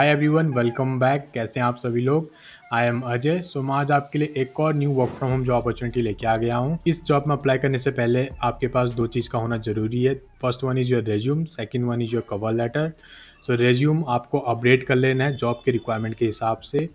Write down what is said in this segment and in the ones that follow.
Hi everyone welcome back कैसे हैं आप सभी लोग आई एम अजय सो मैं आज आपके लिए एक और new work from home job opportunity लेके आ गया हूँ इस जॉब में अप्लाई करने से पहले आपके पास दो चीज़ का होना जरूरी है first one is your resume second one is your cover letter so resume आपको अपडेट कर लेना है जॉब के रिक्वायरमेंट के हिसाब से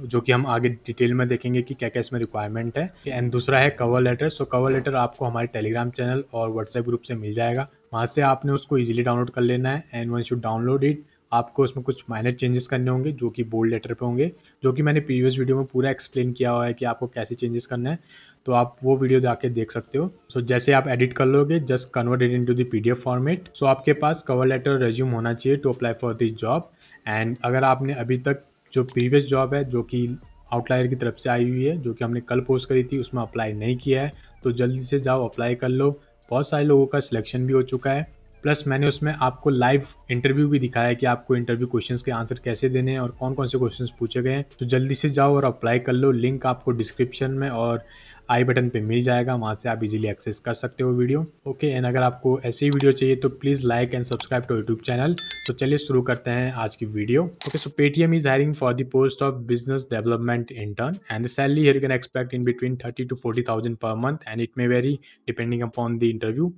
जो कि हम आगे डिटेल में देखेंगे कि क्या क्या इसमें रिक्वायरमेंट है एंड दूसरा है cover letter so cover letter आपको हमारे टेलीग्राम चैनल और व्हाट्सएप ग्रुप से मिल जाएगा वहाँ से आपने उसको ईजिली डाउनलोड कर लेना है and one should download it आपको उसमें कुछ माइनर चेंजेस करने होंगे जो कि बोल्ड लेटर पे होंगे जो कि मैंने प्रीवियस वीडियो में पूरा एक्सप्लेन किया हुआ है कि आपको कैसे चेंजेस करना है तो आप वो वीडियो जाके देख सकते हो सो so, जैसे आप एडिट कर लोगे just convert it into the PDF format so आपके पास कवर लेटर रेज्यूम होना चाहिए to apply for this job and अगर आपने अभी तक जो प्रीवियस जॉब है जो कि आउटलायर की तरफ से आई हुई है जो कि हमने कल पोस्ट करी थी उसमें अप्लाई नहीं किया है तो जल्दी से जाओ अप्लाई कर लो बहुत सारे लोगों का सिलेक्शन भी हो चुका है प्लस मैंने उसमें आपको लाइव इंटरव्यू भी दिखाया कि आपको इंटरव्यू क्वेश्चन के आंसर कैसे देने हैं और कौन कौन से क्वेश्चन पूछे गए हैं तो जल्दी से जाओ और अप्लाई कर लो लिंक आपको डिस्क्रिप्शन में और आई बटन पे मिल जाएगा वहाँ से आप इजीली एक्सेस कर सकते हो वीडियो ओके एंड अगर आपको ऐसी वीडियो चाहिए तो please like and subscribe to YouTube channel तो चलिए शुरू करते हैं आज की video okay so Paytm is hiring for the post of business development intern and the salary here can expect in between thirty to forty thousand per month and it may vary depending upon the interview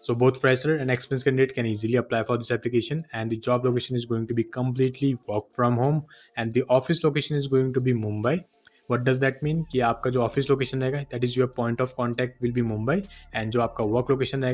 So both fresher and experienced candidate can easily apply for this application and the job location is going to be completely work from home and the office location is going to be Mumbai. What does that mean? कि आपका office location location रहेगा that is your point of will be be Mumbai and जो आपका work location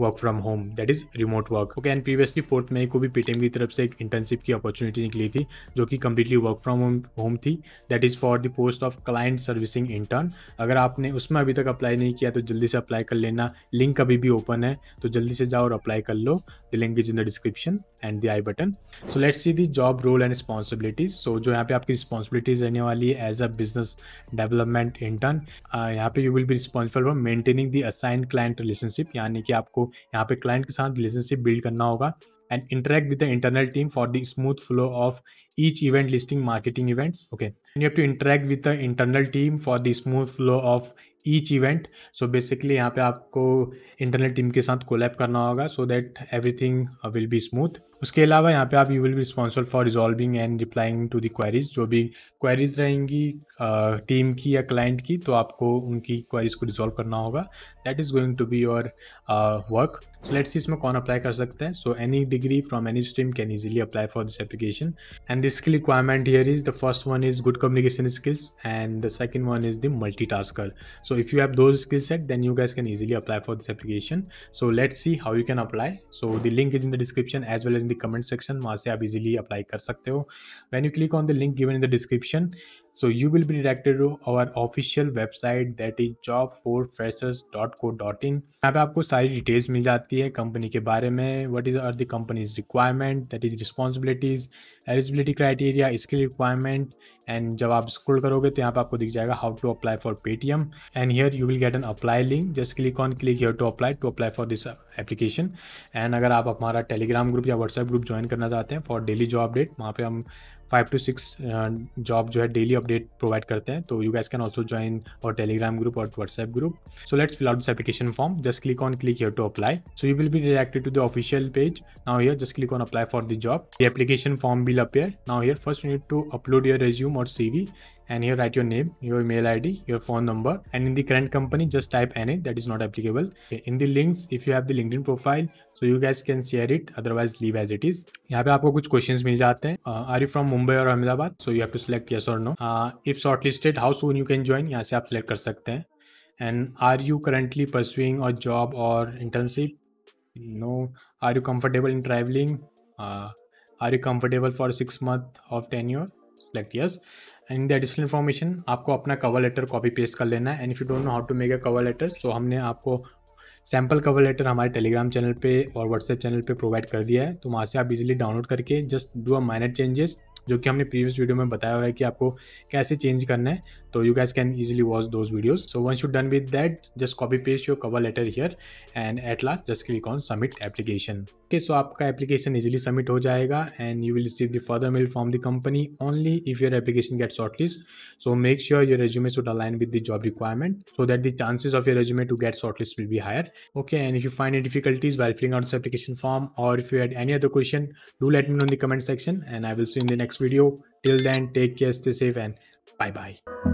work from home that is remote work okay and previously fourth May को भी PTM की तरफ से एक इंटर्नशिप की अपॉर्चुनिटी निकली थी जो कि completely work from home home थी that is for the post of client servicing intern अगर आपने उसमें अभी तक अप्लाई नहीं किया तो जल्दी से अप्लाई कर लेना लिंक अभी भी ओपन है तो जल्दी से जाओ और अप्लाई कर लो the link is in the description and the i button so let's see the job role and responsibilities so jo yahan pe aapki responsibilities rehne wali है as a business development intern uh, यहाँ पे you will be responsible for maintaining the assigned client relationship yani ki aapko yahan pe client ke sath relationship build karna hoga and interact with the internal team for the smooth flow of each event listing marketing events okay and you have to interact with the internal team for the smooth flow of each event so basically यहाँ पे आपको internet team के साथ collab करना होगा so that everything will be smooth उसके अलावा यहाँ पे आप you will be responsible for resolving and replying to the queries जो भी क्वेरीज रहेंगी टीम uh, की या क्लाइंट की तो आपको उनकी क्वेरीज को रिजॉल्व करना होगा that is going to be your work so let's इसमें कौन अप्लाई कर सकता है so any degree from any stream can easily apply for this application and this key requirement here is the first one is good communication skills and the second one is the multitasker so if you have those skill set then you guys can easily apply for this application so let's see how you can apply so the link is in the description as well as in the comment section wahan easily apply when you click on the link given in the description so you will be directed to our official website that is job for freshers dot co dot in यहाँ पे आपको सारी details मिल जाती है company के बारे में what is are the company's requirement that is responsibilities eligibility criteria skill requirement and जब आप स्क्रॉल करोगे तो यहाँ पे आपको दिख जाएगा how to apply for Paytm and here you will get an apply link just click on click here to apply to apply for this application and अगर आप हमारा टेलीग्राम ग्रुप या व्हाट्सएप ग्रुप ज्वाइन करना चाहते हैं for daily job update वहाँ पे हम फाइव टू सिक्स जॉब जो है डेली अपडेट प्रोवाइड करते हैं तो you guys can also join our Telegram group or WhatsApp group so let's fill out this application form just click on click here to apply so you will be directed to the official page now here just click on apply for the job the application form will appear now here first you to upload your resume or C V and your write your name your mail I D your phone number and in the current company just type N A that is not applicable in the links if you have the link in profile so you guys can share it otherwise leave as it is यहाँ पे आपको कुछ question मिल जाते हैं are you from Mumbai or Ahmedabad so you have to select yes or no if shortlisted how soon you can join यहाँ से आप select कर सकते हैं and are you currently pursuing or job or internship no are you comfortable in travelling are you comfortable for six month of tenure select yes and the additional information आपको अपना cover letter copy paste कर लेना है and if you don't know how to make a cover letter so हमने आपको sample cover letter हमारे Telegram channel पे और व्हाट्सएप चैनल पे प्रोवाइड कर दिया है तो वहाँ से आप इजीली डाउनलोड करके just do a minor changes जो कि हमने प्रीवियस वीडियो में बताया हुआ है कि आपको कैसे चेंज करना है so you guys can easily watch those videos so once you're done with that just copy paste your cover letter here and at last just click on submit application okay so your application easily submit हो जाएगा and you will receive the further mail from the company only if your application gets shortlist so make sure your resume should align with the job requirement so that the chances of your resume to get shortlist will be higher okay and if you find any difficulties while filling out this application form or if you had any other question do let me know in the comment section and I will see you in the next video till then take care stay safe and bye bye